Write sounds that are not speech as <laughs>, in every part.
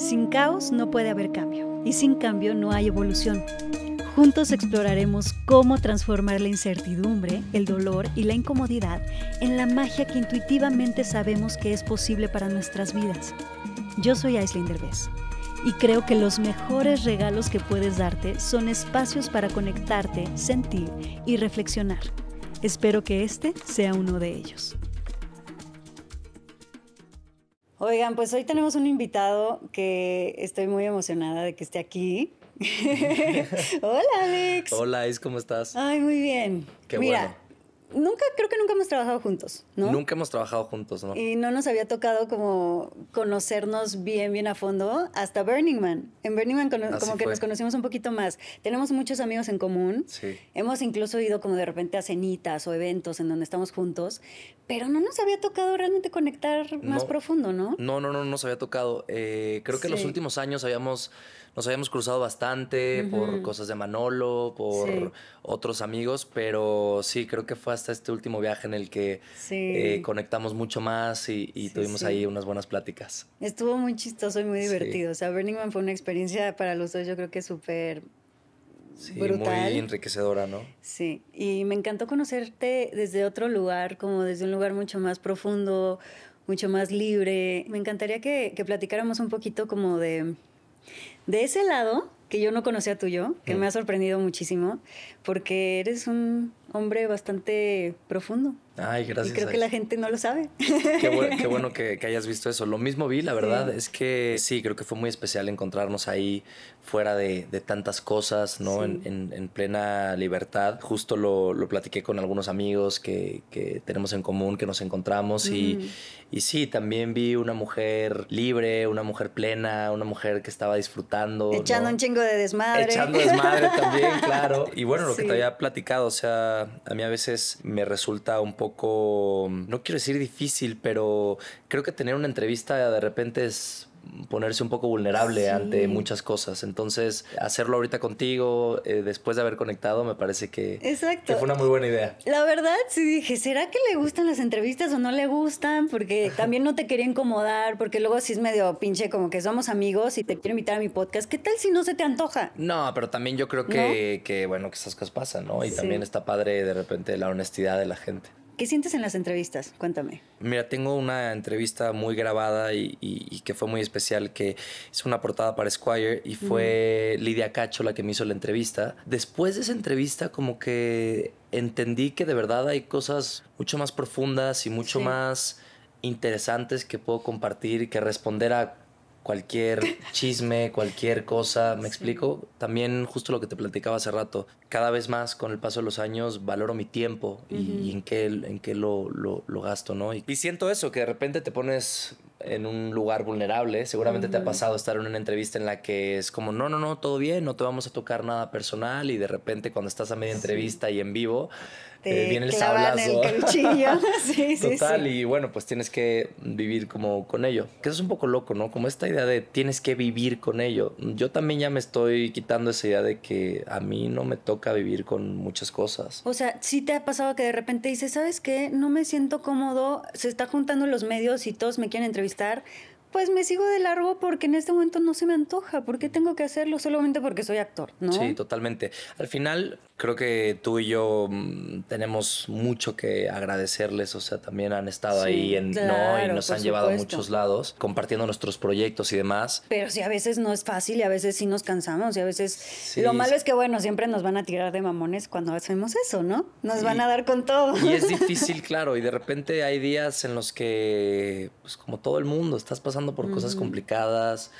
Sin caos no puede haber cambio y sin cambio no hay evolución. Juntos exploraremos cómo transformar la incertidumbre, el dolor y la incomodidad en la magia que intuitivamente sabemos que es posible para nuestras vidas. Yo soy Aislinn Derbez y creo que los mejores regalos que puedes darte son espacios para conectarte, sentir y reflexionar. Espero que este sea uno de ellos. Oigan, pues hoy tenemos un invitado que estoy muy emocionada de que esté aquí. <laughs> <laughs> Hola, Alex. Hola, Is, ¿cómo estás? Ay, muy bien. Qué bueno nunca, creo que nunca hemos trabajado juntos, ¿no? Nunca hemos trabajado juntos, ¿no? Y no nos había tocado como conocernos bien, bien a fondo hasta Burning Man. En Burning Man como, que nos conocimos un poquito más. Tenemos muchos amigos en común. Sí. Hemos incluso ido como de repente a cenitas o eventos en donde estamos juntos, pero no nos había tocado realmente conectar más profundo, ¿no? No, no, no, no nos había tocado. Eh, creo que en los últimos años habíamos nos habíamos cruzado bastante por cosas de Manolo, por otros amigos, pero sí, creo que fue hasta este último viaje en el que eh, conectamos mucho más y, tuvimos ahí unas buenas pláticas. Estuvo muy chistoso y muy divertido. O sea, Burning Man fue una experiencia para los dos, yo creo que súper Sí, muy enriquecedora, ¿no? Sí, y me encantó conocerte desde otro lugar, como desde un lugar mucho más profundo, mucho más libre. Me encantaría que platicáramos un poquito como de de ese lado, que yo no conocía tuyo, que mm. me ha sorprendido muchísimo, porque eres un hombre bastante profundo. Ay, gracias. Y creo que la gente no lo sabe. Qué, <laughs> bueno, que, hayas visto eso. Lo mismo vi, la verdad, es que sí, creo que fue muy especial encontrarnos ahí fuera de, tantas cosas, ¿no? En, plena libertad. Justo lo, lo, platiqué con algunos amigos que, tenemos en común, que nos encontramos y, sí, también vi una mujer libre, una mujer plena, una mujer que estaba disfrutando. Echando un chingo de desmadre. Echando desmadre también, <laughs> claro. Y bueno, lo que te había platicado, o sea, a mí a veces me resulta un poco, no quiero decir difícil, pero creo que tener una entrevista de repente es ponerse un poco vulnerable ante muchas cosas. Entonces, hacerlo ahorita contigo, eh, después de haber conectado, me parece que, fue una muy buena idea. La verdad, sí dije, ¿será que le gustan las entrevistas o no le gustan? Porque también no te quería incomodar, porque luego sí es medio pinche como que somos amigos y te quiero invitar a mi podcast. ¿Qué tal si no se te antoja? No, pero también yo creo que, que bueno, que esas cosas pasan, ¿no? Y también está padre de repente la honestidad de la gente. ¿Qué sientes en las entrevistas? Cuéntame. Mira, tengo una entrevista muy grabada y, que fue muy especial, que es una portada para Squire y fue Lidia Cacho la que me hizo la entrevista. Después de esa entrevista como que entendí que de verdad hay cosas mucho más profundas y mucho más interesantes que puedo compartir, que responder a cualquier <laughs> chisme, cualquier cosa, ¿me explico? También justo lo que te platicaba hace rato, cada vez más con el paso de los años valoro mi tiempo y, en qué, en qué lo, gasto, ¿no? Y, siento eso, que de repente te pones en un lugar vulnerable, seguramente te ha pasado estar en una entrevista en la que es como, no, no, no, todo bien, no te vamos a tocar nada personal y de repente cuando estás a media entrevista y en vivo, te este, eh, el el <laughs> cuchillo. <laughs> sí, Total, y bueno, pues tienes que vivir como con ello. Que eso es un poco loco, ¿no? Como esta idea de tienes que vivir con ello. Yo también ya me estoy quitando esa idea de que a mí no me toca vivir con muchas cosas. O sea, si te ha pasado que de repente dices, ¿sabes qué? No me siento cómodo, se está juntando los medios y todos me quieren entrevistar, pues me sigo de largo porque en este momento no se me antoja, ¿por qué tengo que hacerlo solamente porque soy actor, ¿no? Sí, totalmente. Al final, creo que tú y yo mm, tenemos mucho que agradecerles, o sea, también han estado ahí en, y nos han llevado a muchos lados, compartiendo nuestros proyectos y demás. Pero sí, a veces no es fácil y a veces sí nos cansamos y a veces lo malo es que, bueno, siempre nos van a tirar de mamones cuando hacemos eso, ¿no? Nos van a dar con todo. Y es <laughs> difícil, claro, y de repente hay días en los que, pues como todo el mundo, estás pasando por cosas complicadas,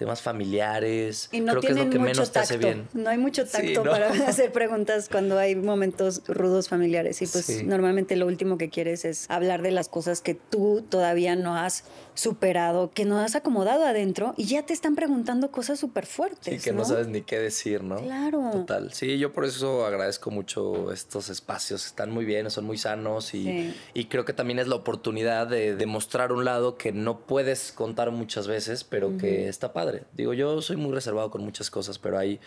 temas familiares. Y no Creo que es lo que menos te hace bien. No hay mucho tacto para <laughs> hacer preguntas cuando hay momentos rudos familiares. Y pues normalmente lo último que quieres es hablar de las cosas que tú todavía no has superado, que no has acomodado adentro y ya te están preguntando cosas súper fuertes. Y que ¿no? sabes ni qué decir, ¿no? Claro. Total. Sí, yo por eso agradezco mucho estos espacios. Están muy bien, son muy sanos y, creo que también es la oportunidad de demostrar un lado que no puedes contar muchas veces, pero que está padre. Digo, yo soy muy reservado con muchas cosas, pero hay,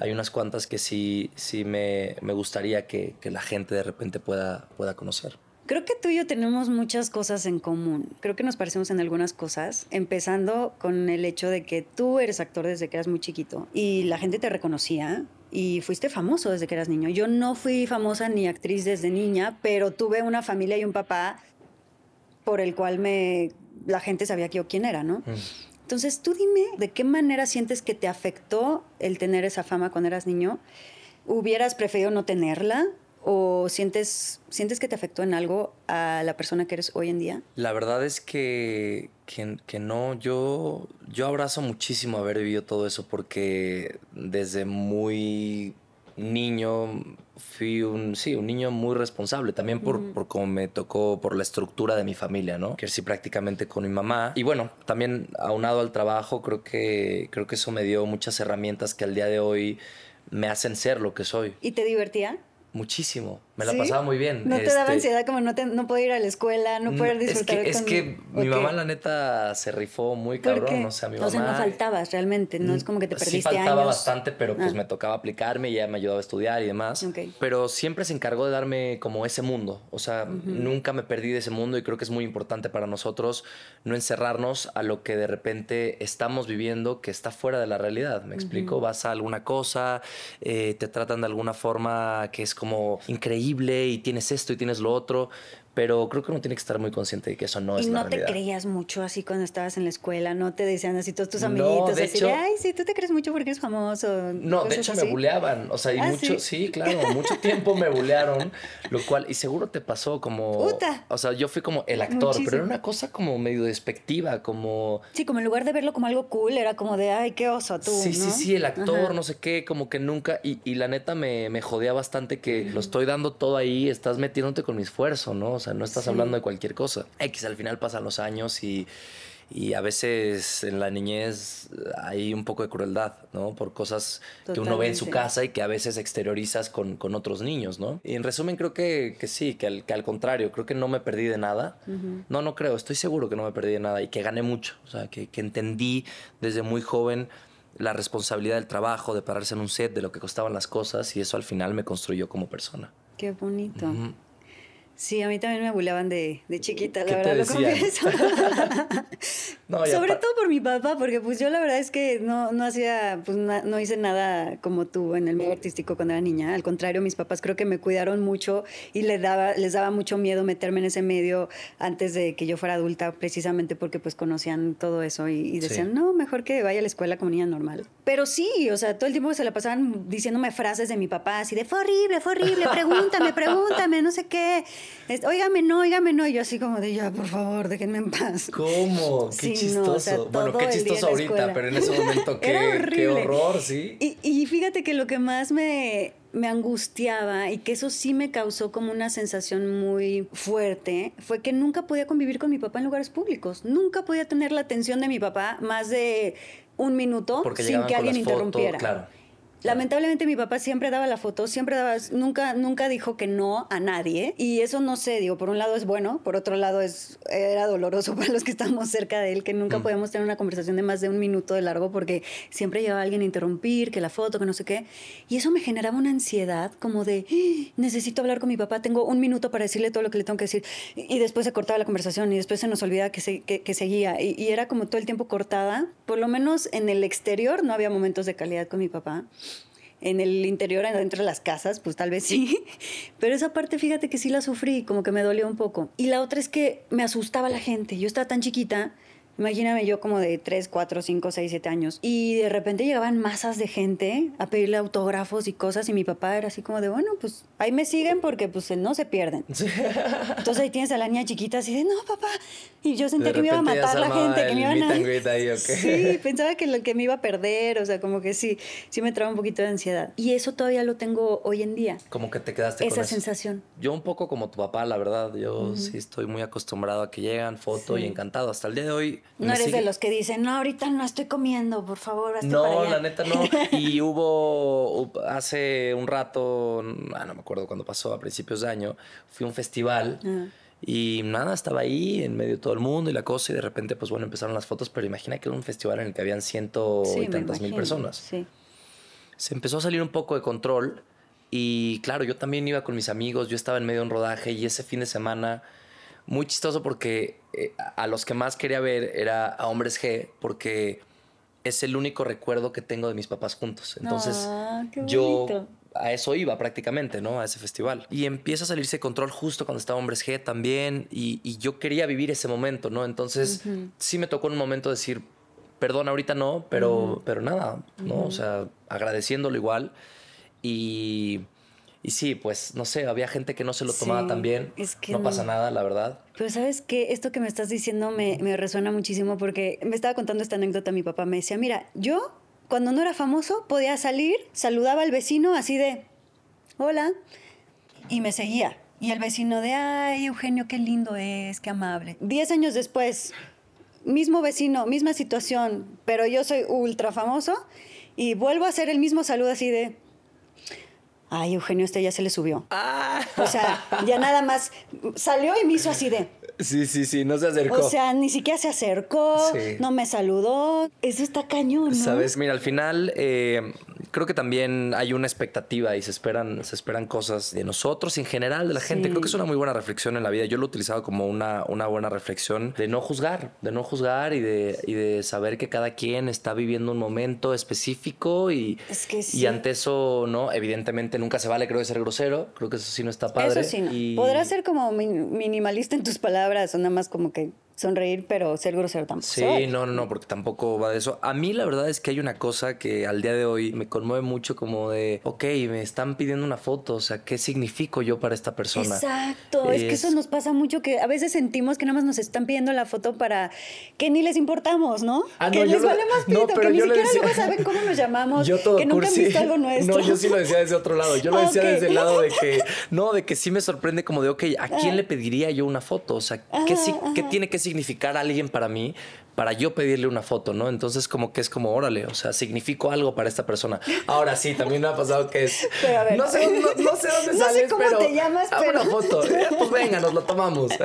hay unas cuantas que sí, sí me, me gustaría que, que, la gente de repente pueda, pueda conocer. Creo que tú y yo tenemos muchas cosas en común. Creo que nos parecemos en algunas cosas, empezando con el hecho de que tú eres actor desde que eras muy chiquito y la gente te reconocía y fuiste famoso desde que eras niño. Yo no fui famosa ni actriz desde niña, pero tuve una familia y un papá por el cual me la gente sabía que quién era, ¿no? Mm. Entonces tú dime de qué manera sientes que te afectó el tener esa fama cuando eras niño. ¿Hubieras preferido no tenerla? ¿O sientes, sientes que te afectó en algo a la persona que eres hoy en día? La verdad es que, que, que no, yo, yo abrazo muchísimo haber vivido todo eso porque desde muy niño fui un, sí, un niño muy responsable, también por, cómo me tocó, por la estructura de mi familia, ¿no? sí prácticamente con mi mamá. Y bueno, también aunado al trabajo, creo que, creo que eso me dio muchas herramientas que al día de hoy me hacen ser lo que soy. ¿Y te divertía? Muchísimo. Me la pasaba muy bien. No te daba este, ansiedad como no, ir a la escuela, no poder mm, disfrutar. Es que, es que mi mamá, la neta, se rifó muy cabrón. O sea, mi mamá. O sea, no faltabas realmente, no es mm, como que te perdiste. Sí, faltaba bastante, pero pues ah. me tocaba aplicarme y ella me ayudaba a estudiar y demás. Pero siempre se encargó de darme como ese mundo. O sea, nunca me perdí de ese mundo y creo que es muy importante para nosotros no encerrarnos a lo que de repente estamos viviendo que está fuera de la realidad. ¿Me explico? Vas a alguna cosa, eh, te tratan de alguna forma que es como increíble y tienes esto y tienes lo otro, pero creo que uno tiene que estar muy consciente de que eso no es no la realidad. Y no te creías mucho así cuando estabas en la escuela, no te decían así todos tus amiguitos, así ay, sí, tú te crees mucho porque eres famoso. No, de hecho me buleaban, o sea, y ah, mucho, ¿sí? <laughs> claro, mucho tiempo me bulearon, lo cual, y seguro te pasó como... Puta. O sea, yo fui como el actor, pero era una cosa como medio despectiva, como... Sí, como en lugar de verlo como algo cool, era como de, ay, qué oso tú, Sí, sí, sí, el actor, no sé qué, como que nunca, y, la neta me, me jodea bastante que lo estoy dando todo ahí, estás metiéndote con mi esfuerzo, ¿no? no estás hablando de cualquier cosa. X, al final pasan los años y, a veces en la niñez hay un poco de crueldad, ¿no? Por cosas que uno ve en su casa y que a veces exteriorizas con, con otros niños, ¿no? Y en resumen, creo que, sí, que al, contrario, creo que no me perdí de nada. No, no creo, estoy seguro que no me perdí de nada y que gané mucho. O sea, que, entendí desde muy joven la responsabilidad del trabajo, de pararse en un set, de lo que costaban las cosas y eso al final me construyó como persona. Qué bonito. Sí, a mí también me abulaban de, chiquita, la verdad, lo confieso. <laughs> Sobre todo por mi papá, porque pues yo la verdad es que no, hacía, pues no hice nada como tú en el medio artístico cuando era niña. Al contrario, mis papás creo que me cuidaron mucho y les daba, les daba mucho miedo meterme en ese medio antes de que yo fuera adulta, precisamente porque pues conocían todo eso y, decían, no, mejor que vaya a la escuela como niña normal. Pero sí, o sea, todo el tiempo se la pasaban diciéndome frases de mi papá, así de, fue horrible, fue horrible, pregúntame, pregúntame, no sé qué. Es, óigame, no, óigame, no. Y yo así como de, ya, por favor, déjenme en paz. ¿Cómo? Qué chistoso. bueno, qué chistoso ahorita, pero en ese momento, <laughs> qué, qué horror, ¿sí? Y, fíjate que lo que más me, angustiaba y que eso sí me causó como una sensación muy fuerte fue que nunca podía convivir con mi papá en lugares públicos. Nunca podía tener la atención de mi papá más de un minuto sin que alguien interrumpiera. claro. Lamentablemente mi papá siempre daba la foto, siempre daba, nunca, nunca dijo que no a nadie. Y eso no sé, digo, por un lado es bueno, por otro lado es, era doloroso <laughs> para los que estamos cerca de él, que nunca mm. podíamos tener una conversación de más de un minuto de largo porque siempre llevaba a alguien a interrumpir, que la foto, que no sé qué. Y eso me generaba una ansiedad como de, ah, necesito hablar con mi papá, tengo un minuto para decirle todo lo que le tengo que decir. Y, después se cortaba la conversación y después se nos olvidaba que, se, seguía. y era como todo el tiempo cortada. Por lo menos en el exterior no había momentos de calidad con mi papá en el interior, dentro de las casas, pues tal vez <laughs> sí. Pero esa parte, fíjate que sí la sufrí, como que me dolió un poco. Y la otra es que me asustaba la gente. Yo estaba tan chiquita Imagíname yo como de 3, 4, 5, 6, 7 años. Y de repente llegaban masas de gente a pedirle autógrafos y cosas y mi papá era así como de, bueno, pues ahí me siguen porque pues no se pierden. Entonces ahí tienes a la niña chiquita así de, no, papá. Y yo sentía que me iba a matar la gente, que me iban a... <laughs> Ahí, Sí, pensaba que, que me iba a perder, o sea, como que sí, sí me traba un poquito de ansiedad. Y eso todavía lo tengo hoy en día. Como que te quedaste con eso. sensación. Yo un poco como tu papá, la verdad, yo sí estoy muy acostumbrado a que llegan, foto y encantado. Hasta el día de hoy no eres de los que dicen, no, ahorita no estoy comiendo, por favor, hazte No, para la neta no. <laughs> Y hubo hace un rato, ah, no me acuerdo cuándo pasó, a principios de año, fui a un festival. Ah. Y nada, estaba ahí en medio de todo el mundo y la cosa, y de repente, pues bueno, empezaron las fotos, pero imagina que era un festival en el que habían ciento y tantas mil personas. Sí. Se empezó a salir un poco de control, y claro, yo también iba con mis amigos, yo estaba en medio de un rodaje, y ese fin de semana muy chistoso porque eh, a los que más quería ver era a Hombres G, porque es el único recuerdo que tengo de mis papás juntos. Entonces, ah, yo a eso iba prácticamente, ¿no? A ese festival. Y empieza a salirse control justo cuando estaba Hombres G también, y, yo quería vivir ese momento, ¿no? Entonces, sí me tocó en un momento decir, perdón, ahorita no, pero, pero nada, ¿no? O sea, agradeciéndolo igual. Y y sí, pues no sé, había gente que no se lo tomaba tan bien. no, pasa nada, la verdad. Pero sabes que esto que me estás diciendo me, me resuena muchísimo porque me estaba contando esta anécdota. Mi papá me decía: Mira, yo cuando no era famoso podía salir, saludaba al vecino así de: Hola, y me seguía. Y el vecino de: Ay, Eugenio, qué lindo es, qué amable. Diez años después, mismo vecino, misma situación, pero yo soy ultra famoso y vuelvo a hacer el mismo saludo así de ay, Eugenio, este ya se le subió. Ah. O sea, ya nada más salió y me hizo así de... Sí, sí, sí, no se acercó. O sea, ni siquiera se acercó, no me saludó. Eso está cañón. ¿no? Sabes, mira, al final eh, Creo que también hay una expectativa y se esperan, se esperan cosas de nosotros en general, de la gente. Creo que es una muy buena reflexión en la vida. Yo lo he utilizado como una, buena reflexión de no juzgar, de no juzgar y de, y de saber que cada quien está viviendo un momento específico y, y ante eso, ¿no? Evidentemente nunca se vale, creo, de ser grosero. Creo que eso sí no está padre. Eso sí no. ser como minimalista en tus palabras o nada más como que sonreír, pero ser grosero tampoco. Sí, no, no, no, porque tampoco va de eso. A mí la verdad es que hay una cosa que al día de hoy me conmueve mucho como de, ok, me están pidiendo una foto, o sea, ¿qué significo yo para esta persona? Exacto, es, que eso nos pasa mucho, que a veces sentimos que nada más nos están pidiendo la foto para que ni les importamos, ¿no? Ah, que no, les vale más pito, pero que ni siquiera decía... luego saben cómo nos llamamos, yo todo que nunca han visto algo nuestro. <laughs> No, yo sí lo decía desde otro lado, yo lo decía desde el lado de que, <laughs> no, de que sí me sorprende como de, ok, ¿a quién ah. le pediría yo una foto? O sea, ¿qué, ¿qué tiene que significar? significar a alguien para mí, para yo pedirle una foto, ¿no? Entonces como que es como, órale, o sea, significó algo para esta persona. Ahora sí, también me ha pasado que es... <laughs> no, sé, no, sé, dónde no sé cómo te llamas, una foto. <laughs> pues venga, nos lo tomamos. <laughs>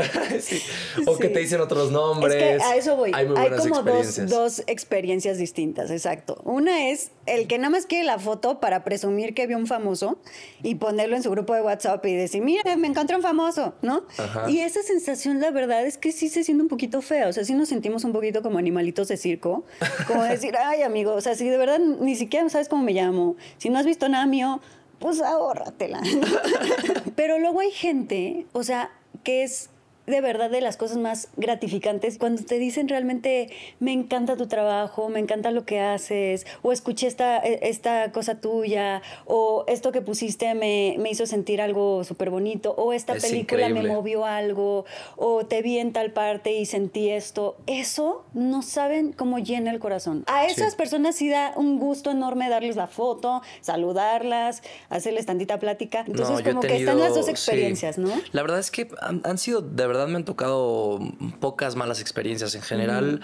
O que te dicen otros nombres. a eso voy. Hay, como Dos, experiencias distintas, exacto. Una es el que nada más quiere la foto para presumir que vio un famoso y ponerlo en su grupo de WhatsApp y decir, mira, me encontré un famoso, ¿no? Y esa sensación, la verdad, es que sí se siente un poquito feo. O sea, sí nos sentimos un poquito como animalitos de circo, como decir, <laughs> ay amigo, o sea, si de verdad ni siquiera sabes cómo me llamo, si no has visto nada mío, pues ahórratela. <laughs> Pero luego hay gente, o sea, que es de verdad de las cosas más gratificantes cuando te dicen realmente me encanta tu trabajo, me encanta lo que haces, o escuché esta, e, esta cosa tuya, o esto que pusiste me, hizo sentir algo súper bonito, o esta película me movió algo, o te vi en tal parte y sentí esto. Eso no saben cómo llena el corazón. A esas personas sí da un gusto enorme darles la foto, saludarlas, hacerles tantita plática. Entonces como que están las dos experiencias, ¿no? La verdad es que han, han sido de verdad me han tocado pocas malas experiencias. En general,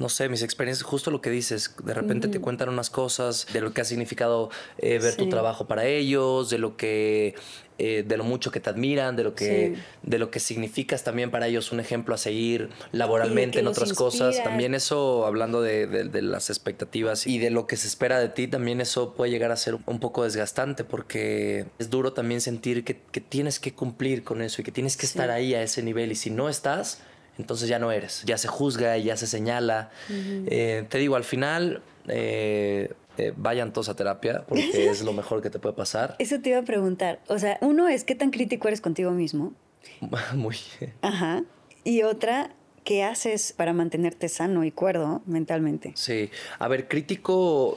no sé, mis experiencias, justo lo que dices, de repente te cuentan unas cosas de lo que ha significado eh, ver tu trabajo para ellos, de lo que eh, de lo mucho que te admiran, de lo que, de lo que significas también para ellos, un ejemplo a seguir laboralmente en otras cosas. También eso, hablando de, las expectativas y de lo que se espera de ti, también eso puede llegar a ser un poco desgastante porque es duro también sentir que, tienes que cumplir con eso y que tienes que estar ahí a ese nivel. Y si no estás, entonces ya no eres, ya se juzga, ya se señala. Eh, te digo, al final... Eh, eh, vayan todos a terapia porque <laughs> es lo mejor que te puede pasar. Eso te iba a preguntar. O sea, uno es qué tan crítico eres contigo mismo. <laughs> Muy. Ajá. Y otra, ¿qué haces para mantenerte sano y cuerdo mentalmente? Sí, a ver, crítico,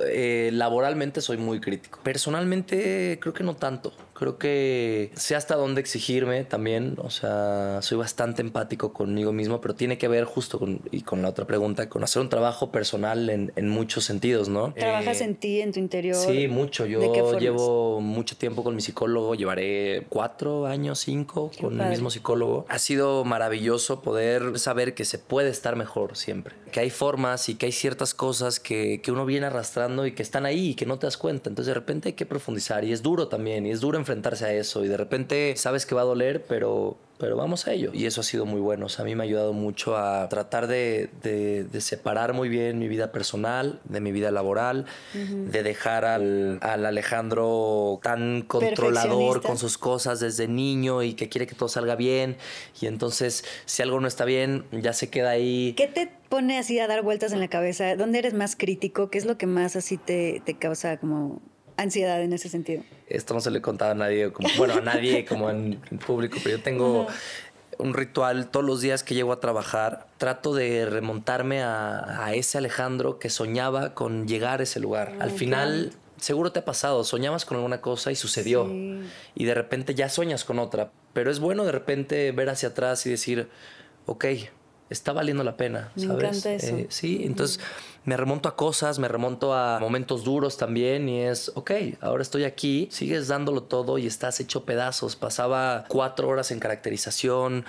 laboralmente soy muy crítico. Personalmente creo que no tanto. Creo que sé hasta dónde exigirme también, o sea, soy bastante empático conmigo mismo, pero tiene que ver justo con, y con la otra pregunta, con hacer un trabajo personal en, muchos sentidos, ¿no? ¿Trabajas eh, en ti, en tu interior? Sí, mucho. Yo llevo mucho tiempo con mi psicólogo, llevaré cuatro años, cinco con el mismo psicólogo. Ha sido maravilloso poder saber que se puede estar mejor siempre, que hay formas y que hay ciertas cosas que, que uno viene arrastrando y que están ahí y que no te das cuenta. Entonces de repente hay que profundizar y es duro también, y es duro enfrentarse a eso y de repente sabes que va a doler, pero pero vamos a ello. Y eso ha sido muy bueno. O sea, a mí me ha ayudado mucho a tratar de, separar muy bien mi vida personal de mi vida laboral, de dejar al, Alejandro tan controlador con sus cosas desde niño y que quiere que todo salga bien. Y entonces, si algo no está bien, ya se queda ahí. ¿Qué te pone así a dar vueltas en la cabeza? ¿Dónde eres más crítico? ¿Qué es lo que más así te, te causa como ansiedad en ese sentido? esto no se lo he contado a nadie, <laughs> bueno, a nadie como en, público, pero yo tengo un ritual todos los días que llego a trabajar, trato de remontarme a, ese Alejandro que soñaba con llegar a ese lugar. Al final... Seguro te ha pasado, soñabas con alguna cosa y sucedió. Y de repente ya soñas con otra. Pero es bueno de repente ver hacia atrás y decir, ok, está valiendo la pena. Me eso. Eh, sí, entonces me remonto a cosas, me remonto a momentos duros también y es, ok, ahora estoy aquí, sigues dándolo todo y estás hecho pedazos. Pasaba cuatro horas en caracterización,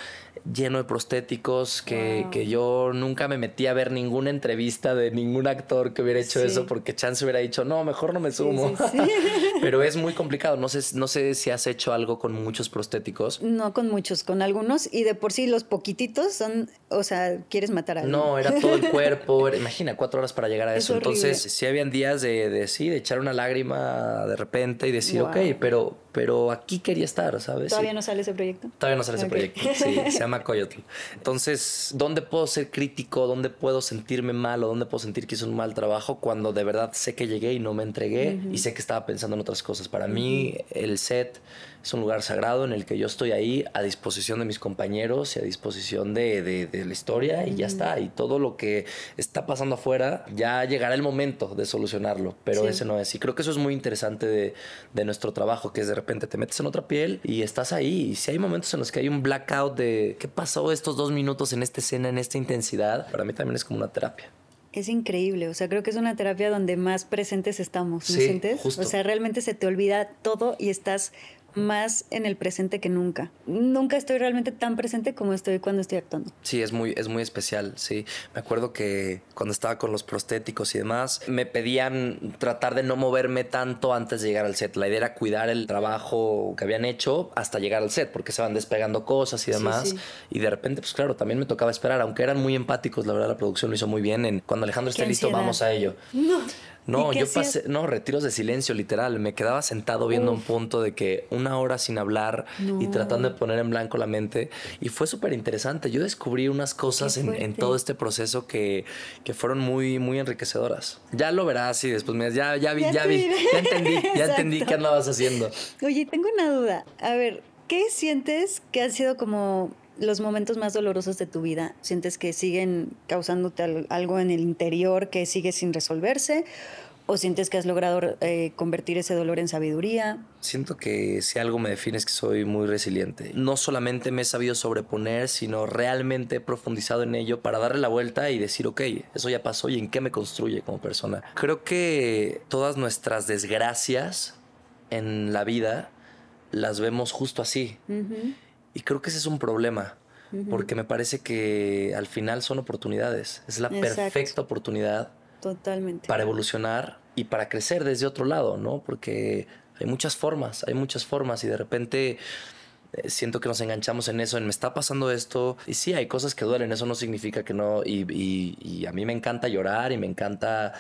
lleno de prostéticos, que, yo nunca me metí a ver ninguna entrevista de ningún actor que hubiera hecho eso porque Chance hubiera dicho, no, mejor no me sumo. <laughs> Pero es muy complicado, no sé, no sé si has hecho algo con muchos prostéticos. No con muchos, con algunos y de por sí los poquititos son, o sea, quieres matar a alguien. No, era todo el <laughs> cuerpo, imagina, cuatro horas para llegar a eso. Entonces, sí habían días de, de, sí, de echar una lágrima de repente y decir, ok, pero, pero aquí quería estar, ¿sabes? ¿Todavía no sale ese proyecto? Todavía no sale ese proyecto, <laughs> sí, se llama Coyote. Entonces, ¿dónde puedo ser crítico? ¿Dónde puedo sentirme malo? dónde puedo sentir que hice un mal trabajo cuando de verdad sé que llegué y no me entregué y sé que estaba pensando en otras cosas? Para mí, el set es un lugar sagrado en el que yo estoy ahí a disposición de mis compañeros y a disposición de, la historia y ya está. Y todo lo que está pasando afuera, ya llegará el momento de solucionarlo, pero ese no es. Y creo que eso es muy interesante de, de nuestro trabajo, que es de de repente te metes en otra piel y estás ahí. Y si hay momentos en los que hay un blackout de qué pasó estos dos minutos en esta escena, en esta intensidad, para mí también es como una terapia. Es increíble, o sea, creo que es una terapia donde más presentes estamos, ¿Me sientes? O sea, realmente se te olvida todo y estás más en el presente que nunca. Nunca estoy realmente tan presente como estoy cuando estoy actuando. Sí, es muy, es muy especial, sí. Me acuerdo que cuando estaba con los prostéticos y demás, me pedían tratar de no moverme tanto antes de llegar al set. La idea era cuidar el trabajo que habían hecho hasta llegar al set, porque se van despegando cosas y demás. Y de repente, pues claro, también me tocaba esperar, aunque eran muy empáticos, la verdad la producción lo hizo muy bien en cuando Alejandro esté listo, vamos a ello. No. No, yo pasé, no, retiros de silencio, literal. Me quedaba sentado viendo un punto de que una hora sin hablar y tratando de poner en blanco la mente. Y fue súper interesante. Yo descubrí unas cosas en, todo este proceso que, fueron muy, muy enriquecedoras. Ya lo verás y después me ya, ya vi, ya, vi, ya entendí, ya <laughs> entendí qué andabas haciendo. Oye, tengo una duda. A ver, ¿qué sientes que ha sido como los momentos más dolorosos de tu vida? ¿Sientes que siguen causándote algo en el interior que sigue sin resolverse? ¿O sientes que has logrado eh, convertir ese dolor en sabiduría? Siento que si algo me define es que soy muy resiliente. No solamente me he sabido sobreponer, sino realmente he profundizado en ello para darle la vuelta y decir, ok, eso ya pasó y en qué me construye como persona. Creo que todas nuestras desgracias en la vida las vemos justo así. Y creo que ese es un problema, porque me parece que al final son oportunidades. Es la perfecta oportunidad Totalmente. para evolucionar y para crecer desde otro lado, ¿no? Porque hay muchas formas, hay muchas formas y de repente eh, siento que nos enganchamos en eso, en me está pasando esto. Y sí, hay cosas que duelen, eso no significa que no. y a mí me encanta llorar y me encanta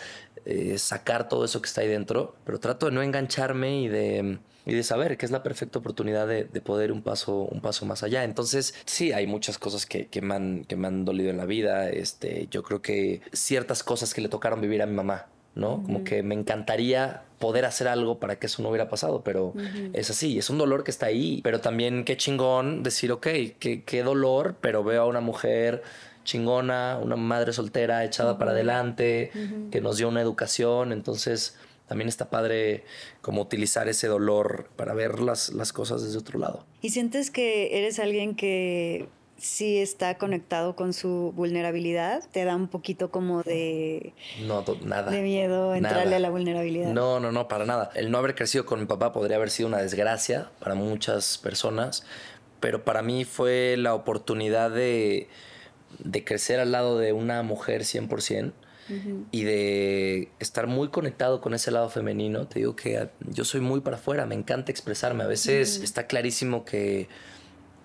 eh, sacar todo eso que está ahí dentro, pero trato de no engancharme y de, de saber que es la perfecta oportunidad de, poder un paso, un paso más allá. Entonces, sí, hay muchas cosas que, que, me han, que me han dolido en la vida. Este, yo creo que ciertas cosas que le tocaron vivir a mi mamá, ¿no? Como que me encantaría poder hacer algo para que eso no hubiera pasado, pero es así, es un dolor que está ahí, pero también qué chingón decir, ok, qué, qué dolor, pero veo a una mujer chingona, una madre soltera echada para adelante, que nos dio una educación. Entonces, también está padre como utilizar ese dolor para ver las, las cosas desde otro lado. ¿Y sientes que eres alguien que sí está conectado con su vulnerabilidad? ¿Te da un poquito como de... No, nada. De miedo entrarle a la vulnerabilidad. No, no, no, para nada. El no haber crecido con mi papá podría haber sido una desgracia para muchas personas, pero para mí fue la oportunidad de de crecer al lado de una mujer 100% y de estar muy conectado con ese lado femenino. Te digo que ah, yo soy muy para afuera, me encanta expresarme. A veces está clarísimo que,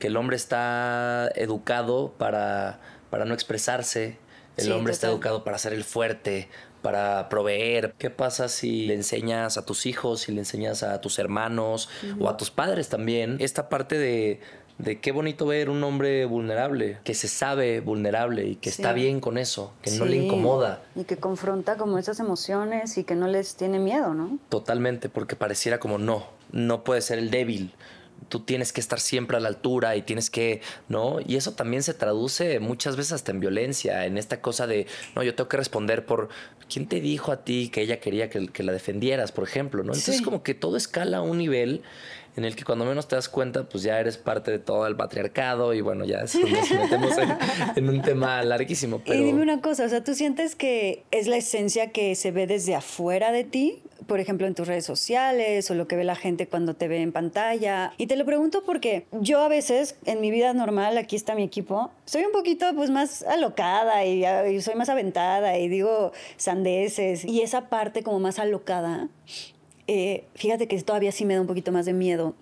el hombre está educado para, para no expresarse, el hombre está educado para ser el fuerte, para proveer. ¿Qué pasa si le enseñas a tus hijos, si le enseñas a tus hermanos o a tus padres también? Esta parte de, de qué bonito ver un hombre vulnerable, que se sabe vulnerable y que está bien con eso, que no le incomoda. Y que confronta como esas emociones y que no les tiene miedo, ¿no? Totalmente, porque pareciera como no, no puede ser el débil. Tú tienes que estar siempre a la altura y tienes que, ¿no? Y eso también se traduce muchas veces hasta en violencia, en esta cosa de, no, yo tengo que responder por, ¿quién te dijo a ti que ella quería que, la defendieras, por ejemplo, ¿no? Entonces como que todo escala a un nivel en el que cuando menos te das cuenta, pues ya eres parte de todo el patriarcado y bueno, ya nos metemos <laughs> en, un tema larguísimo. Y dime una cosa, o sea, ¿tú sientes que es la esencia que se ve desde afuera de ti? por ejemplo, en tus redes sociales o lo que ve la gente cuando te ve en pantalla. Y te lo pregunto porque yo a veces, en mi vida normal, aquí está mi equipo, soy un poquito pues más alocada y, y soy más aventada y digo sandeces. Y esa parte como más alocada eh, fíjate que todavía sí me da un poquito más de miedo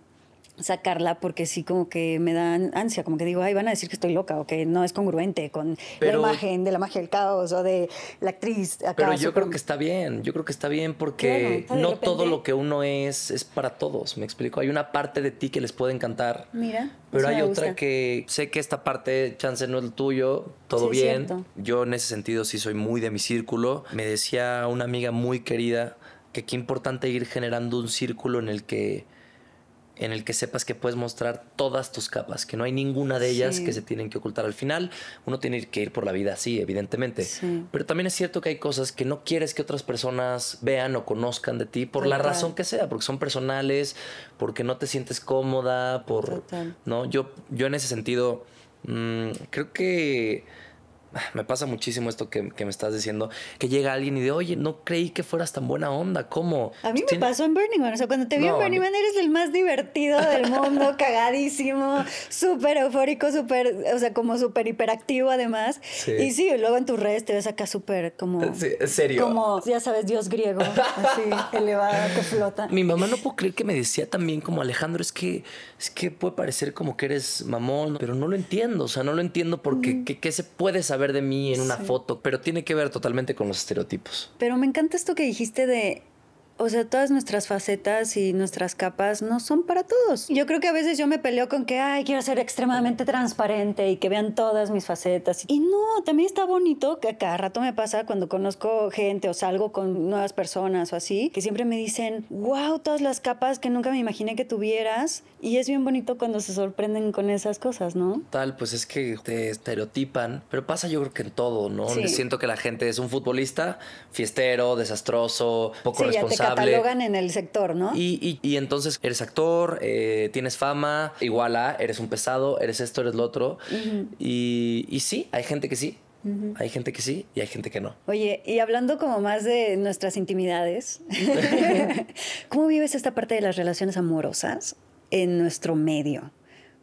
sacarla porque sí como que me dan ansia, como que digo, ay, van a decir que estoy loca o que no es congruente con la imagen de la magia del caos o de la actriz. pero yo creo que está bien, yo creo que está bien porque no todo lo que uno es es para todos, me explico. Hay una parte de ti que les puede encantar, Mira, pero hay otra que sé que esta parte, chance, no es el tuyo, todo bien. Yo en ese sentido sí soy muy de mi círculo. Me decía una amiga muy querida, que qué importante ir generando un círculo en el que en el que sepas que puedes mostrar todas tus capas, que no hay ninguna de ellas que se tienen que ocultar al final. Uno tiene que ir por la vida así, evidentemente. Pero también es cierto que hay cosas que no quieres que otras personas vean o conozcan de ti por la razón que sea, porque son personales, porque no te sientes cómoda, por no. Yo yo en ese sentido mm, creo que me pasa muchísimo esto que, me estás diciendo, que llega alguien y de, oye, no creí que fueras tan buena onda, ¿cómo? A mí me pasó en Burning Man, o sea, cuando te vi en Burning Man eres el más divertido del mundo, <laughs> cagadísimo, súper eufórico, súper, o sea, como súper hiperactivo además. Y sí, luego en tus redes te ves acá súper como... serio. Como, ya sabes, dios griego, así, <laughs> elevado que flota. Mi mamá no puedo creer que me decía también como, Alejandro, es que, es que puede parecer como que eres mamón, pero no lo entiendo, o sea, no lo entiendo porque, ¿qué se puede saber? de mí en una foto, pero tiene que ver totalmente con los estereotipos. Pero me encanta esto que dijiste de o sea, todas nuestras facetas y nuestras capas no son para todos. Yo creo que a veces yo me peleo con que, ay, quiero ser extremadamente transparente y que vean todas mis facetas. Y no, también está bonito que cada rato me pasa cuando conozco gente o salgo con nuevas personas o así, que siempre me dicen, wow, todas las capas que nunca me imaginé que tuvieras. Y es bien bonito cuando se sorprenden con esas cosas, ¿no? Tal, pues es que te estereotipan, pero pasa yo creo que en todo, ¿no? Siento que la gente es un futbolista fiestero, desastroso, poco responsable catalogan en el sector, ¿no? Y, entonces eres actor, eh, tienes fama, iguala, eres un pesado, eres esto, eres lo otro. y, y sí, hay gente que sí, Hay gente que sí y hay gente que no. Oye, y hablando como más de nuestras intimidades, <laughs> <laughs> ¿cómo vives esta parte de las relaciones amorosas en nuestro medio?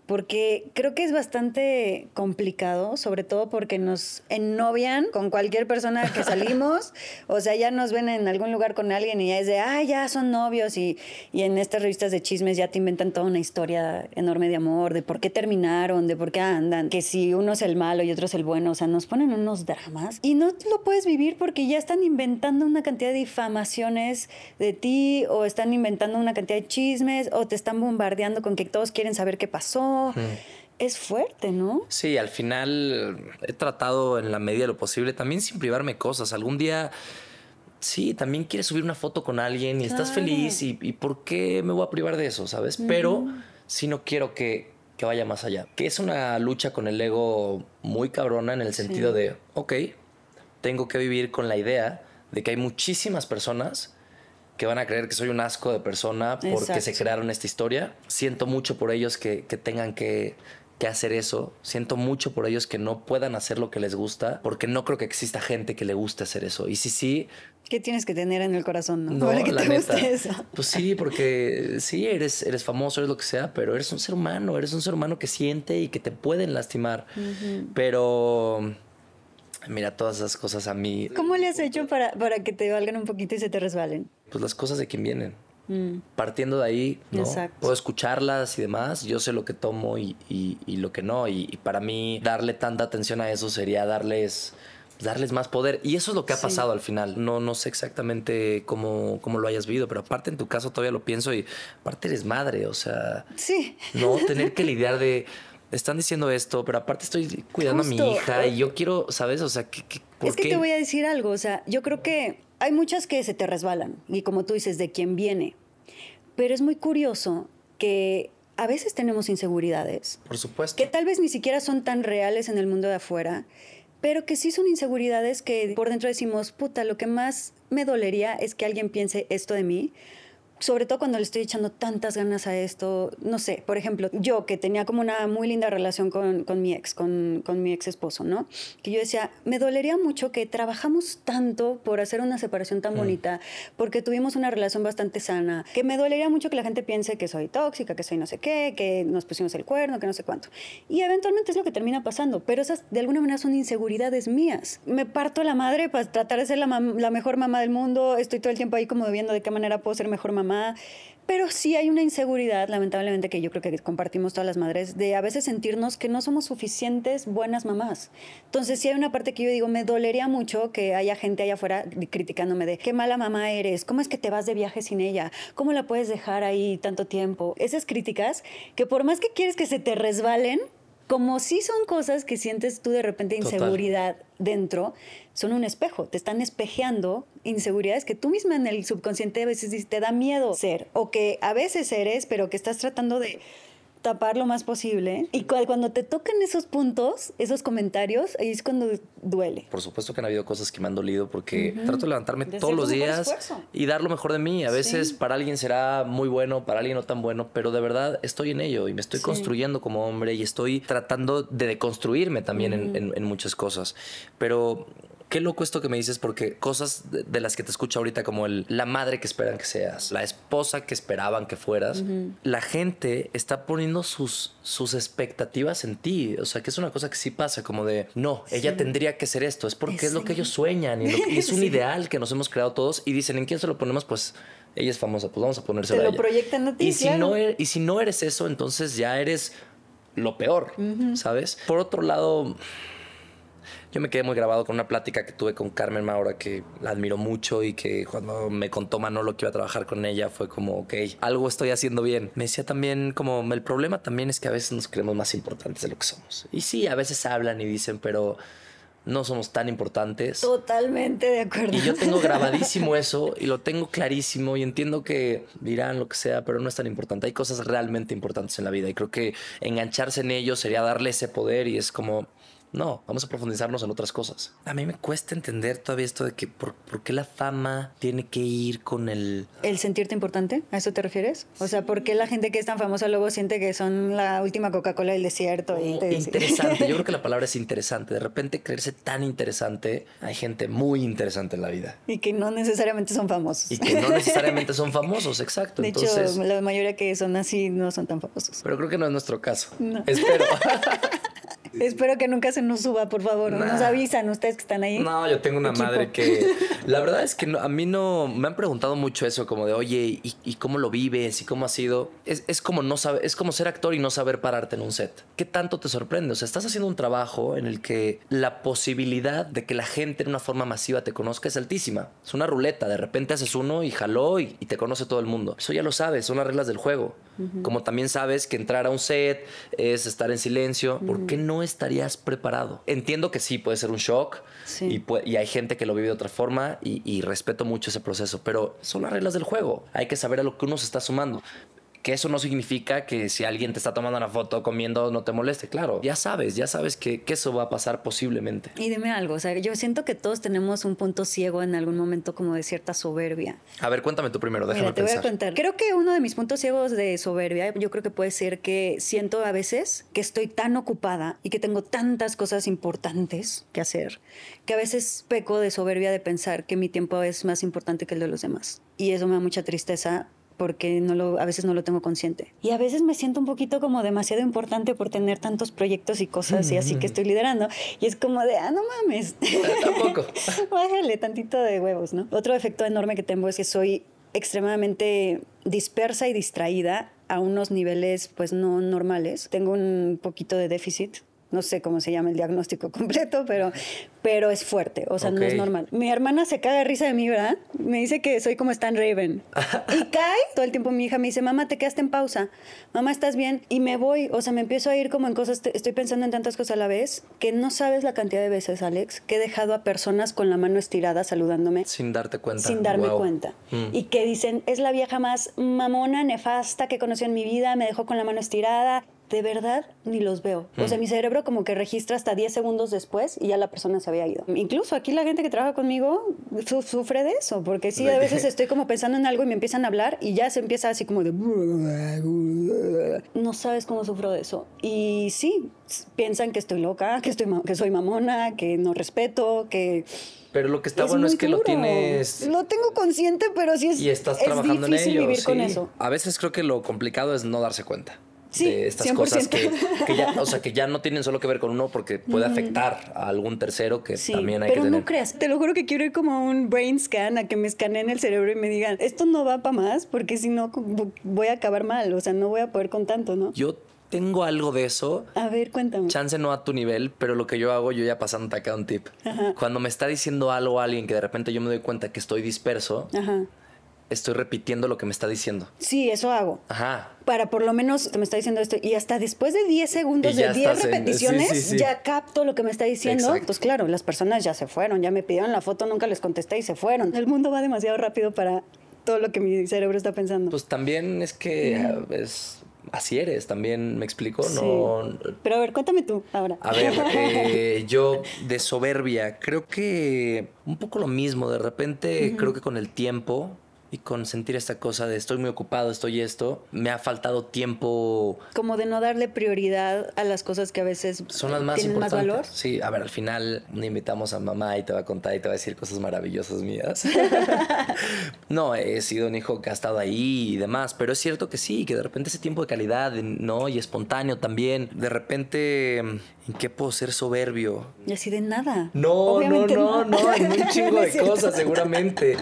porque creo que es bastante complicado, sobre todo porque nos ennovian con cualquier persona que <laughs> salimos, o sea, ya nos ven en algún lugar con alguien y ya es de, ah, ya son novios y, y en estas revistas de chismes ya te inventan toda una historia enorme de amor, de por qué terminaron, de por qué andan, que si uno es el malo y otro es el bueno, o sea, nos ponen unos dramas y no lo puedes vivir porque ya están inventando una cantidad de difamaciones de ti o están inventando una cantidad de chismes o te están bombardeando con que todos quieren saber qué pasó es fuerte, ¿no? Sí, al final he tratado en la medida de lo posible también sin privarme cosas. Algún día, sí, también quieres subir una foto con alguien y estás feliz y, ¿por qué me voy a privar de eso, sabes? Pero sí no quiero que, vaya más allá. Que es una lucha con el ego muy cabrona en el sentido de, ok, tengo que vivir con la idea de que hay muchísimas personas que van a creer que soy un asco de persona porque se crearon esta historia. Siento mucho por ellos que, que tengan que, que hacer eso. Siento mucho por ellos que no puedan hacer lo que les gusta, porque no creo que exista gente que le guste hacer eso. Y si sí... ¿Qué tienes que tener en el corazón, no? que te neta, guste eso. Pues sí, porque sí, eres, eres famoso, eres lo que sea, pero eres un ser humano, eres un ser humano que siente y que te pueden lastimar. Pero Mira, todas esas cosas a mí. ¿Cómo le has hecho para, para que te valgan un poquito y se te resbalen? Pues las cosas de quien vienen. Mm. Partiendo de ahí, ¿no? puedo escucharlas y demás. Yo sé lo que tomo y, y, lo que no. Y, para mí, darle tanta atención a eso sería darles darles más poder. Y eso es lo que ha pasado al final. No, no sé exactamente cómo, cómo lo hayas vivido, pero aparte en tu caso todavía lo pienso y aparte eres madre, o sea, sí. no tener que lidiar de están diciendo esto, pero aparte estoy cuidando a mi hija y yo quiero, ¿sabes? O sea, es que te voy a decir algo, o sea, yo creo que hay muchas que se te resbalan y como tú dices, de quién viene. Pero es muy curioso que a veces tenemos inseguridades. Por supuesto. Que tal vez ni siquiera son tan reales en el mundo de afuera, pero que sí son inseguridades que por dentro decimos, puta, lo que más me dolería es que alguien piense esto de mí sobre todo cuando le estoy echando tantas ganas a esto, no sé, por ejemplo, yo que tenía como una muy linda relación con, mi ex, con, mi ex esposo, ¿no? Que yo decía, me dolería mucho que trabajamos tanto por hacer una separación tan mm. bonita, porque tuvimos una relación bastante sana, que me dolería mucho que la gente piense que soy tóxica, que soy no sé qué, que nos pusimos el cuerno, que no sé cuánto. Y eventualmente es lo que termina pasando, pero esas de alguna manera son inseguridades mías. Me parto la madre para tratar de ser la, la mejor mamá del mundo, estoy todo el tiempo ahí como viendo de qué manera puedo ser mejor mamá mamá, pero sí hay una inseguridad, lamentablemente, que yo creo que compartimos todas las madres, de a veces sentirnos que no somos suficientes buenas mamás. Entonces, sí hay una parte que yo digo, me dolería mucho que haya gente allá afuera criticándome de qué mala mamá eres, cómo es que te vas de viaje sin ella, cómo la puedes dejar ahí tanto tiempo. Esas críticas que por más que quieres que se te resbalen, como si son cosas que sientes tú de repente inseguridad dentro, son un espejo, te están espejeando inseguridades que tú misma en el subconsciente a veces te da miedo ser, o que a veces eres, pero que estás tratando de tapar lo más posible. Y cuando te tocan esos puntos, esos comentarios, ahí es cuando duele. Por supuesto que han habido cosas que me han dolido porque trato de levantarme todos los días y dar lo mejor de mí. A veces para alguien será muy bueno, para alguien no tan bueno, pero de verdad estoy en ello y me estoy construyendo como hombre y estoy tratando de deconstruirme también en muchas cosas. Pero qué loco esto que me dices, porque cosas de, las que te escucho ahorita, como el, la madre que esperan que seas, la esposa que esperaban que fueras, la gente está poniendo sus, sus expectativas en ti. O sea, que es una cosa que sí pasa, como de, no, ella tendría que ser esto, es porque es, lo que ellos sueñan y, es <laughs> un ideal que nos hemos creado todos y dicen, ¿en quién se lo ponemos? Pues ella es famosa, pues vamos a ponérselo. proyectan a ti. Y si, no eres, y si no eres eso, entonces ya eres lo peor, ¿sabes? Por otro lado... Yo me quedé muy grabado con una plática que tuve con Carmen Maura, que la admiro mucho y que cuando me contó Manolo que iba a trabajar con ella fue como, ok, algo estoy haciendo bien. Me decía también como, el problema también es que a veces nos creemos más importantes de lo que somos. Y sí, a veces hablan y dicen, pero no somos tan importantes. Totalmente de acuerdo. Y yo tengo <laughs> grabadísimo eso y lo tengo clarísimo y entiendo que dirán lo que sea, pero no es tan importante. Hay cosas realmente importantes en la vida y creo que engancharse en ello sería darle ese poder y es como no, vamos a profundizarnos en otras cosas. A mí me cuesta entender todavía esto de que por, qué la fama tiene que ir con el... ¿El sentirte importante? ¿A eso te refieres? O sea, ¿por qué la gente que es tan famosa luego siente que son la última Coca-Cola del desierto? Interesante, yo creo <laughs> que la palabra es interesante. De repente creerse tan interesante, hay gente muy interesante en la vida. Y que no necesariamente son famosos. Y que no <laughs> necesariamente son famosos, exacto. De hecho, la mayoría que son así no son tan famosos. Pero creo que no es nuestro caso. Espero. <laughs> Espero que nunca se nos suba, por favor. Nos avisan ustedes que están ahí. No, yo tengo una madre que. <laughs> La verdad es que a mí no. Me han preguntado mucho eso, como de, oye, ¿y, cómo lo vives? ¿Y cómo ha sido? Es, como no saber, es como ser actor y no saber pararte en un set. ¿Qué tanto te sorprende? O sea, estás haciendo un trabajo en el que la posibilidad de que la gente de una forma masiva te conozca es altísima. Es una ruleta. De repente haces uno y jaló y, te conoce todo el mundo. Eso ya lo sabes, son las reglas del juego. Como también sabes que entrar a un set es estar en silencio. ¿Por qué no estarías preparado. Entiendo que sí, puede ser un shock y, hay gente que lo vive de otra forma y, y respeto mucho ese proceso, pero son las reglas del juego. Hay que saber a lo que uno se está sumando que eso no significa que si alguien te está tomando una foto comiendo no te moleste, claro. Ya sabes, ya sabes que, eso va a pasar posiblemente. Y dime algo, o sea, yo siento que todos tenemos un punto ciego en algún momento como de cierta soberbia. A ver, cuéntame tú primero, déjame te pensar. voy a contar. Creo que uno de mis puntos ciegos de soberbia, yo creo que puede ser que siento a veces que estoy tan ocupada y que tengo tantas cosas importantes que hacer, que a veces peco de soberbia de pensar que mi tiempo es más importante que el de los demás. Y eso me da mucha tristeza porque a veces no lo tengo consciente. Y a veces me siento un poquito como demasiado importante por tener tantos proyectos y cosas y así que estoy liderando. Y es como de, ah, no mames. Tampoco. <laughs> Bájale tantito de huevos, ¿no? Otro efecto enorme que tengo es que soy extremadamente dispersa y distraída a unos niveles pues no normales. Tengo un poquito de déficit no sé cómo se llama el diagnóstico <laughs> completo, pero, pero es fuerte, o sea, no es normal. Mi hermana se caga de risa de mí, ¿verdad? Me dice que soy como Stan Raven. y <laughs> cae. Todo el tiempo mi hija me dice, mamá, te quedaste en pausa, mamá, ¿estás bien? Y me voy, o sea, me empiezo a ir como en cosas, estoy pensando en tantas cosas a la vez, que no sabes la cantidad de veces, Alex, que he dejado a personas con la mano estirada saludándome. Sin darte cuenta. Sin darme cuenta. Mm. Y que dicen, es la vieja más mamona, nefasta que conocí en mi vida, me dejó con la mano estirada, de verdad ni los veo. O sea, mm. mi cerebro como que registra hasta 10 segundos después y ya la persona se había ido. Incluso aquí la gente que trabaja conmigo sufre de eso, porque sí, a veces <laughs> estoy como pensando en algo y me empiezan a hablar y ya se empieza así como de... No sabes cómo sufro de eso. Y sí, piensan que estoy loca, que, estoy que soy mamona, que no respeto, que... Pero lo que está bueno es que lo tienes. Lo tengo consciente, pero sí es. Y estás trabajando es difícil vivir con eso. A veces creo que lo complicado es no darse cuenta estas cosas que, ya, o sea, <laughs> que ya no tienen solo que ver con uno porque puede mm. afectar a algún tercero que también hay que tener. no creas, te lo juro que quiero ir como a un brain scan, a que me escaneen el cerebro y me digan, esto no va para más porque si no voy a acabar mal, o sea, no voy a poder con tanto, ¿no? Yo tengo algo de eso. A ver, cuéntame. Chance no a tu nivel, pero lo que yo hago, yo ya pasando te acá un tip. Cuando me está diciendo algo alguien que de repente yo me doy cuenta que estoy disperso, Ajá estoy repitiendo lo que me está diciendo. Sí, eso hago. Ajá. Para por lo menos me está diciendo esto. Y hasta después de 10 segundos de 10 repeticiones, ya capto lo que me está diciendo. Pues claro, las personas ya se fueron, ya me pidieron la foto, nunca les contesté y se fueron. El mundo va demasiado rápido para todo lo que mi cerebro está pensando. Pues también es que ah, es, así eres, también me explico, Pero a ver, cuéntame tú ahora. A ver, <laughs> eh, yo de soberbia, creo que un poco lo mismo, de repente creo que con el tiempo y con sentir esta cosa de estoy muy ocupado, estoy esto, me ha faltado tiempo. Como de no darle prioridad a las cosas que a veces son las más importantes. Sí, a ver, al final me invitamos a mamá y te va a contar y te va a decir cosas maravillosas mías. <laughs> no, he sido un hijo que ha estado ahí y demás, pero es cierto que sí, que de repente ese tiempo de calidad, ¿no? Y espontáneo también, de repente ¿En qué puedo ser soberbio? Y así de nada. No, no, no, no, no, en <laughs> un chingo de cosas seguramente.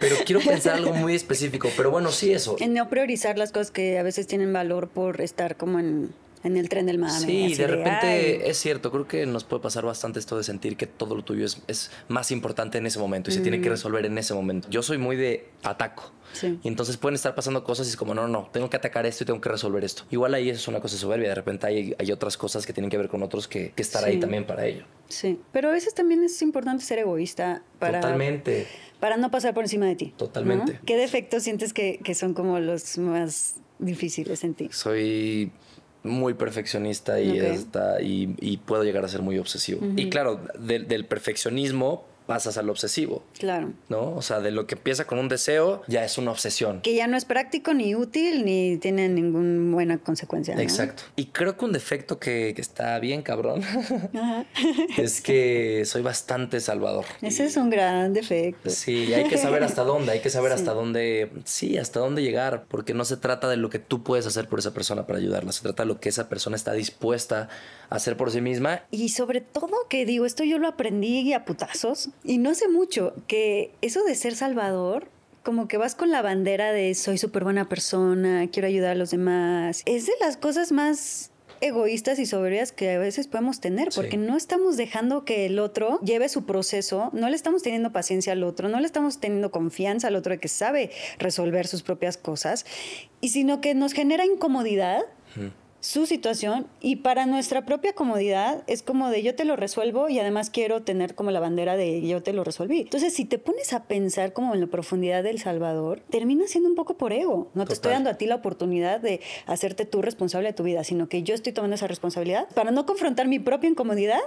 Pero quiero pensar algo muy específico. Pero bueno, sí eso. En no priorizar las cosas que a veces tienen valor por estar como en en el tren del Madame. Sí, de repente es cierto, creo que nos puede pasar bastante esto de sentir que todo lo tuyo es, más importante en ese momento y se tiene que mm. resolver en ese momento. Yo soy muy de ataco. Sí. Y entonces pueden estar pasando cosas y es como, no, no, tengo que atacar esto y tengo que resolver esto. Igual ahí eso es una cosa soberbia. De repente hay, otras cosas que tienen que ver con otros que, estar ahí también para ello. Sí, pero a veces también es importante ser egoísta para... Totalmente. Para no pasar por encima de ti. Totalmente. ¿Qué defectos sientes que son como los más difíciles en ti? Soy muy perfeccionista y, está, y, puedo llegar a ser muy obsesivo. Y claro, del perfeccionismo pasas al obsesivo. Claro. ¿No? O sea, de lo que empieza con un deseo ya es una obsesión. Que ya no es práctico ni útil ni tiene ninguna buena consecuencia. Exacto. Y creo que un defecto que, que está bien cabrón <laughs> <laughs> es que soy bastante salvador. Ese es un gran defecto. Sí, hay que saber hasta dónde, hay que saber <laughs> hasta dónde, sí, hasta dónde llegar, porque no se trata de lo que tú puedes hacer por esa persona para ayudarla, se trata de lo que esa persona está dispuesta a hacer por sí misma. Y sobre todo que digo, esto yo lo aprendí a putazos y no sé mucho que eso de ser salvador como que vas con la bandera de soy súper buena persona, quiero ayudar a los demás. Es de las cosas más egoístas y soberbias que a veces podemos tener, porque no estamos dejando que el otro lleve su proceso, no le estamos teniendo paciencia al otro, no le estamos teniendo confianza al otro de que sabe resolver sus propias cosas, y sino que nos genera incomodidad su situación y para nuestra propia comodidad es como de yo te lo resuelvo y además quiero tener como la bandera de yo te lo resolví. Entonces, si te pones a pensar como en la profundidad del Salvador, termina siendo un poco por ego. No te estoy dando a ti la oportunidad de hacerte tú responsable de tu vida, sino que yo estoy tomando esa responsabilidad para no confrontar mi propia incomodidad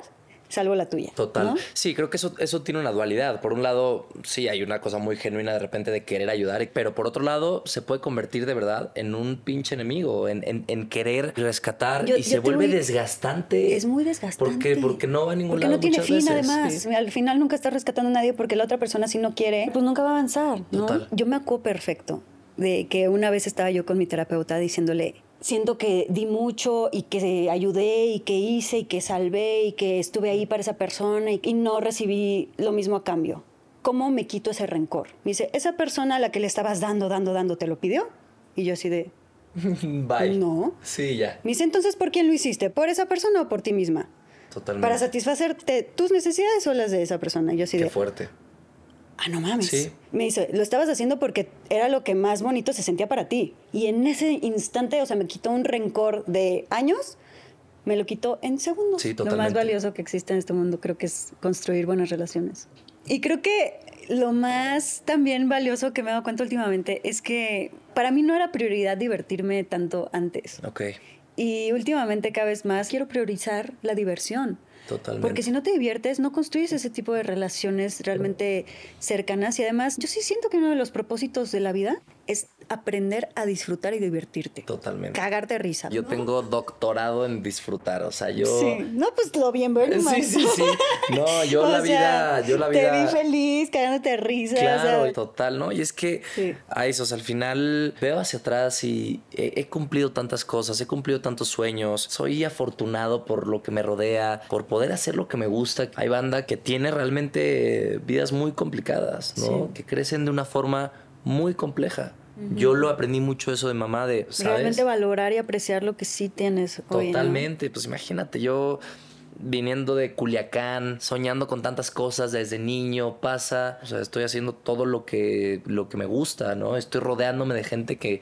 salvo la tuya. Total. Sí, creo que eso, eso tiene una dualidad. Por un lado, sí, hay una cosa muy genuina de repente de querer ayudar, pero por otro lado, se puede convertir de verdad en un pinche enemigo, en, querer rescatar y se vuelve desgastante. Es muy desgastante. Porque, porque no va a ningún lado. no veces. además. Al final nunca está rescatando a nadie porque la otra persona, si no quiere, pues nunca va a avanzar. Total. Yo me acuerdo perfecto de que una vez estaba yo con mi terapeuta diciéndole, siento que di mucho y que ayudé y que hice y que salvé y que estuve ahí para esa persona y, no recibí lo mismo a cambio. ¿Cómo me quito ese rencor? Me dice, esa persona a la que le estabas dando, dando, dando, ¿te lo pidió? Y yo así de... <laughs> Bye. No. Sí, ya. Me dice, entonces, ¿por quién lo hiciste? ¿Por esa persona o por ti misma? Totalmente. Para satisfacerte tus necesidades o las de esa persona. Yo así Qué fuerte ah, no mames. Me dice, lo estabas haciendo porque era lo que más bonito se sentía para ti. Y en ese instante, o sea, me quitó un rencor de años, me lo quitó en segundos. Sí, totalmente. Lo más valioso que existe en este mundo creo que es construir buenas relaciones. Y creo que lo más también valioso que me he dado cuenta últimamente es que para mí no era prioridad divertirme tanto antes. Ok. Y últimamente cada vez más quiero priorizar la diversión. Porque si no te diviertes, no construyes ese tipo de relaciones realmente cercanas. Y además, yo sí siento que uno de los propósitos de la vida es aprender a disfrutar y divertirte. Totalmente. Cagarte risa. Yo tengo doctorado en disfrutar, o sea, yo... Sí. No, pues lo bien, Bergman. Sí, sí, sí. No, <laughs> yo la vida, yo la Te vi feliz, cagándote risa. Claro, total, ¿no? Y es que, a al final veo hacia atrás y he, cumplido tantas cosas, he cumplido tantos sueños, soy afortunado por lo que me rodea, por poder hacer lo que me gusta. Hay banda que tiene realmente vidas muy complicadas, ¿no? Que crecen de una forma muy compleja. Yo lo aprendí mucho eso de mamá de, ¿sabes? Realmente valorar y apreciar lo que sí tienes. Totalmente, pues imagínate, yo viniendo de Culiacán, soñando con tantas cosas desde niño, pasa, o sea, estoy haciendo todo lo que, lo que me gusta, ¿no? Estoy rodeándome de gente que,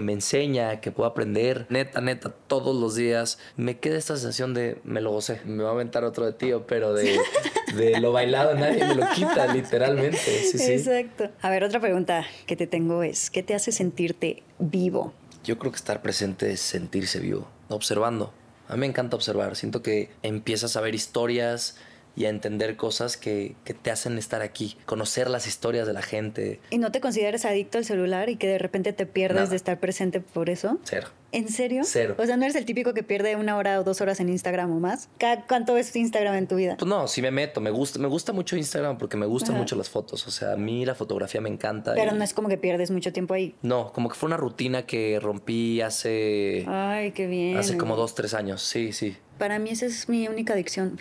me enseña, que puedo aprender, neta, neta, todos los días. Me queda esta sensación de, me lo gocé, me va a aventar otro de tío, pero de, <laughs> lo bailado nadie me lo quita, literalmente. Exacto. A ver, otra pregunta que te tengo es, ¿qué te hace sentirte vivo? Yo creo que estar presente es sentirse vivo, observando a mí me encanta observar, siento que empiezas a ver historias, y a entender cosas que, te hacen estar aquí, conocer las historias de la gente. ¿Y no te consideras adicto al celular y que de repente te pierdes de estar presente por eso? Cero. ¿En serio? Cero. O sea, no eres el típico que pierde una hora o dos horas en Instagram o más. ¿Cuánto ves Instagram en tu vida? Pues no, sí me meto. Me gusta, me gusta mucho Instagram porque me gustan mucho las fotos. O sea, a mí la fotografía me encanta. Pero no es como que pierdes mucho tiempo ahí. No, como que fue una rutina que rompí hace. Ay, qué bien. Hace como dos, tres años. Sí, sí. Para mí esa es mi única adicción,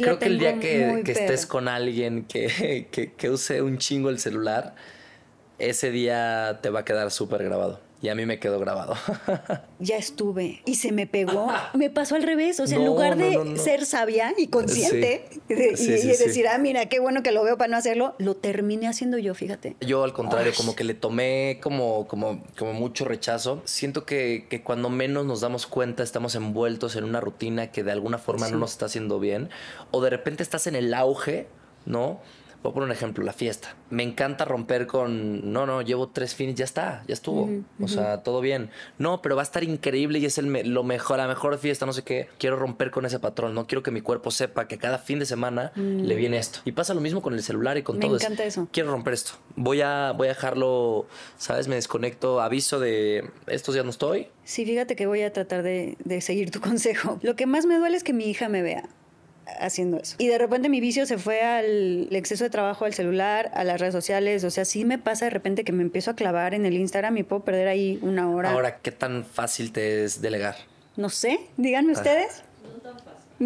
Creo que el día que, estés con alguien <laughs> que, que use un chingo el celular, ese día te va a quedar súper grabado y a mí me quedó grabado. <laughs> ya estuve y se me pegó. <laughs> Me pasó al revés, o sea, en lugar de ser sabia y consciente <laughs> y, decir, ah, mira, qué bueno que lo veo para no hacerlo, lo terminé haciendo yo, fíjate. Yo al contrario, como que le tomé como, como, como mucho rechazo. Siento que, que, cuando menos nos damos cuenta estamos envueltos en una rutina que de alguna forma no nos está haciendo bien o de repente estás en el auge, ¿no? Voy a poner un ejemplo, la fiesta. Me encanta romper con, no, no, llevo tres fines, ya está, ya estuvo. o sea, todo bien. No, pero va a estar increíble y es el, lo mejor, la mejor fiesta, no sé qué. Quiero romper con ese patrón, no quiero que mi cuerpo sepa que cada fin de semana le mm. viene esto. Y pasa lo mismo con el celular y con todo. Me encanta eso. Quiero romper esto. Voy a, voy a dejarlo, ¿sabes? Me desconecto, aviso de estos días no estoy. Sí, fíjate que voy a tratar de seguir tu <laughs> consejo. Lo que más me duele es que mi hija me vea haciendo eso. Y de repente mi vicio se fue al exceso de trabajo, al celular, a las redes sociales. O sea, sí me pasa de repente que me empiezo a clavar en el Instagram y puedo perder ahí una hora. Ahora, ¿qué tan fácil te es delegar? No sé, díganme ah. ustedes. No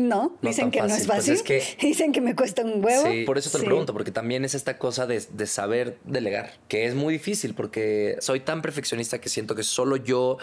no, dicen que no es fácil. Pues <laughs> dicen que me cuesta un huevo. Sí, por eso te lo pregunto, porque también es esta cosa de, saber delegar, que es muy difícil porque soy tan perfeccionista que siento que solo yo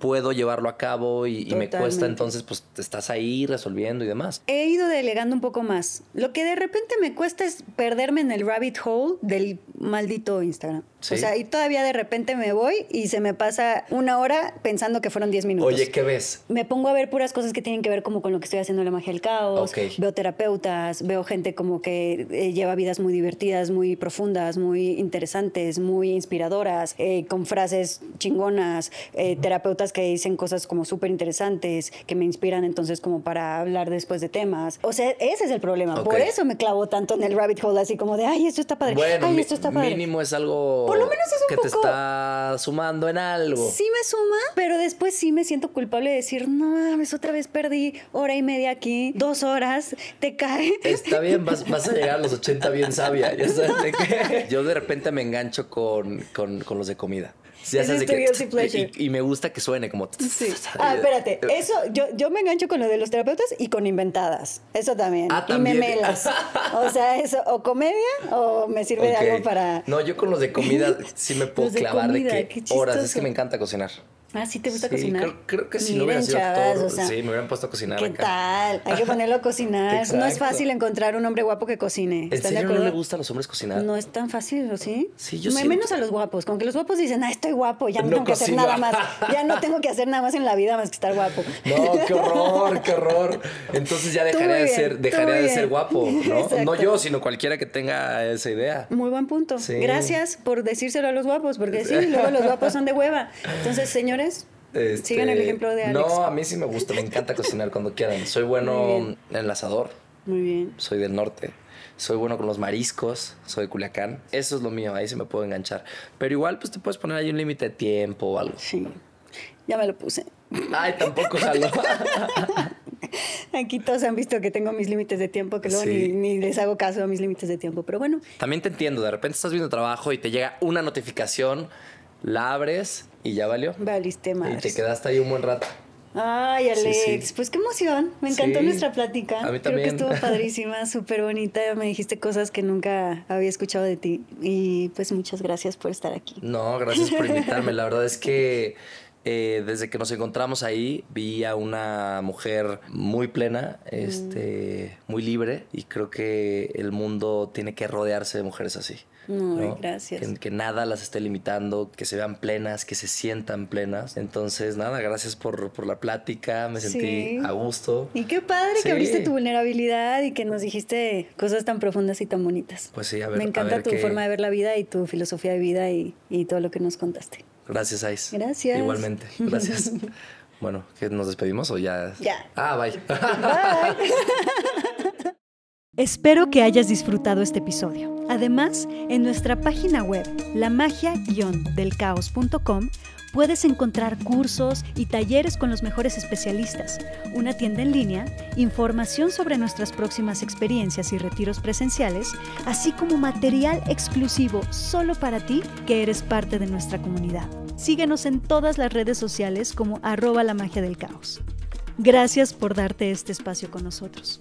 puedo llevarlo a cabo y, me cuesta, entonces pues estás ahí resolviendo y demás. He ido delegando un poco más. Lo que de repente me cuesta es perderme en el rabbit hole del maldito Instagram. O sea, y todavía de repente me voy y se me pasa una hora pensando que fueron 10 minutos. Oye, ¿qué ves? Me pongo a ver puras cosas que tienen que ver como con lo que estoy haciendo en la magia del caos. Veo terapeutas, veo gente como que eh, lleva vidas muy divertidas, muy profundas, muy interesantes, muy inspiradoras, eh, con frases chingonas, eh, terapeutas que dicen cosas como súper interesantes, que me inspiran entonces como para hablar después de temas. O sea, ese es el problema. Por eso me clavo tanto en el rabbit hole, así como de, ay, esto está padre. Bueno, esto está padre. Mínimo es algo por lo menos es un que te está sumando en algo. Sí me suma, pero después sí me siento culpable de decir, no mames, otra vez perdí hora y media aquí, dos horas, te cae. Está bien, vas, a llegar a los 80 bien sabia. Yo de repente me engancho con los de comida y me gusta que suene como. Sí. <laughs> Ah, espérate. Eso, yo, yo me engancho con lo de los terapeutas y con inventadas. Eso también. Ah, ¿también? Y o sea, eso, o comedia o me sirve de algo para. No, yo con los de comida sí me <laughs> puedo clavar de que horas. Es que me encanta cocinar. Ah, sí, te gusta cocinar. Creo, que sí sido chavas, sí, me hubieran puesto a cocinar. ¿Qué tal? Hay que ponerlo a cocinar. no es fácil encontrar un hombre guapo que cocine. ¿En serio no le gustan los hombres cocinar? No es tan fácil, sí? Sí, yo Menos a los guapos. Con que los guapos dicen, ah, estoy guapo, ya no, tengo que hacer nada más. <laughs> Ya no tengo que hacer nada más en la vida más que estar guapo. No, qué horror, qué horror. Entonces ya dejaría de ser, dejaría de ser guapo, ¿no? <laughs> No yo, sino cualquiera que tenga esa idea. Muy buen punto. Gracias por decírselo a los guapos, porque sí, luego los guapos <laughs> son de hueva. Entonces, señor Sigan el este, ejemplo de Alex. No, a mí sí me gusta, me encanta cocinar cuando quieran. Soy bueno en el asador. Muy bien. Soy del norte. Soy bueno con los mariscos, soy de Culiacán. Eso es lo mío, ahí se me puedo enganchar. Pero igual, pues te puedes poner ahí un límite de tiempo o algo. Sí. Ya me lo puse. Ay, tampoco salgo. <laughs> Aquí todos han visto que tengo mis límites de tiempo, que luego ni, ni, les hago caso a mis límites de tiempo, pero bueno. También te entiendo, de repente estás viendo trabajo y te llega una notificación la abres y ya valió. Valiste más. Y te quedaste ahí un buen rato. Ay, Alex, pues qué emoción. Me encantó nuestra plática. A mí también. Creo que estuvo <laughs> padrísima, súper bonita. Me dijiste cosas que nunca había escuchado de ti. Y pues muchas gracias por estar aquí. No, gracias por invitarme. La verdad es que <laughs> Eh, desde que nos encontramos ahí vi a una mujer muy plena, este, mm. muy libre y creo que el mundo tiene que rodearse de mujeres así. No, gracias. Que, nada las esté limitando, que se vean plenas, que se sientan plenas. Entonces, nada, gracias por, la plática, me sentí a gusto. Y qué padre que abriste tu vulnerabilidad y que nos dijiste cosas tan profundas y tan bonitas. Pues sí, a ver. Me encanta tu forma de ver la vida y tu filosofía de vida y todo lo que nos contaste. Gracias, Ais. Gracias. Igualmente. Gracias. <laughs> bueno, ¿qué, ¿nos despedimos o ya? Ya. Ah, bye. bye. <laughs> Espero que hayas disfrutado este episodio. Además, en nuestra página web, lamagia-delcaos.com, Puedes encontrar cursos y talleres con los mejores especialistas, una tienda en línea, información sobre nuestras próximas experiencias y retiros presenciales, así como material exclusivo solo para ti que eres parte de nuestra comunidad. Síguenos en todas las redes sociales como arroba la magia del caos. Gracias por darte este espacio con nosotros.